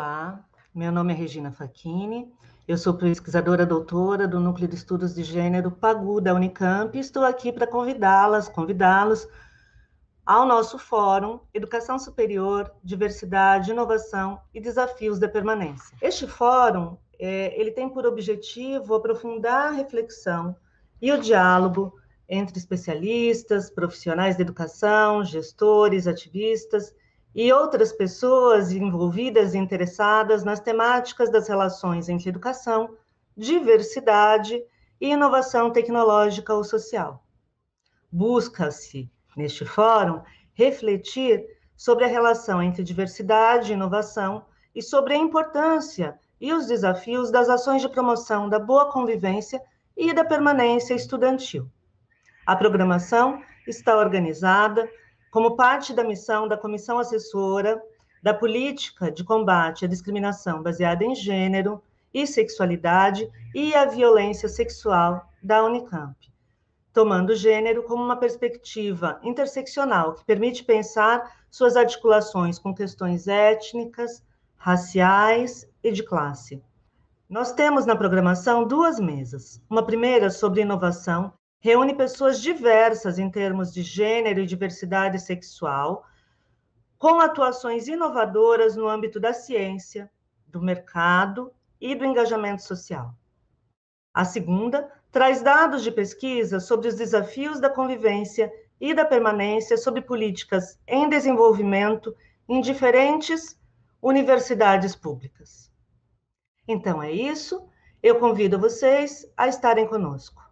Olá, meu nome é Regina Facchini, eu sou pesquisadora doutora do Núcleo de Estudos de Gênero PAGU da Unicamp e estou aqui para convidá-las, convidá-los ao nosso fórum Educação Superior, Diversidade, Inovação e Desafios da Permanência. Este fórum, é, ele tem por objetivo aprofundar a reflexão e o diálogo entre especialistas, profissionais da educação, gestores, ativistas e outras pessoas envolvidas e interessadas nas temáticas das relações entre educação, diversidade e inovação tecnológica ou social. Busca-se, neste fórum, refletir sobre a relação entre diversidade e inovação e sobre a importância e os desafios das ações de promoção da boa convivência e da permanência estudantil. A programação está organizada como parte da missão da Comissão Assessora da Política de Combate à Discriminação Baseada em Gênero e Sexualidade e à Violência Sexual da Unicamp, tomando o gênero como uma perspectiva interseccional que permite pensar suas articulações com questões étnicas, raciais e de classe. Nós temos na programação duas mesas. Uma primeira sobre inovação, reúne pessoas diversas em termos de gênero e diversidade sexual, com atuações inovadoras no âmbito da ciência, do mercado e do engajamento social. A segunda traz dados de pesquisa sobre os desafios da convivência e da permanência sobre políticas em desenvolvimento em diferentes universidades públicas. Então é isso, eu convido vocês a estarem conosco.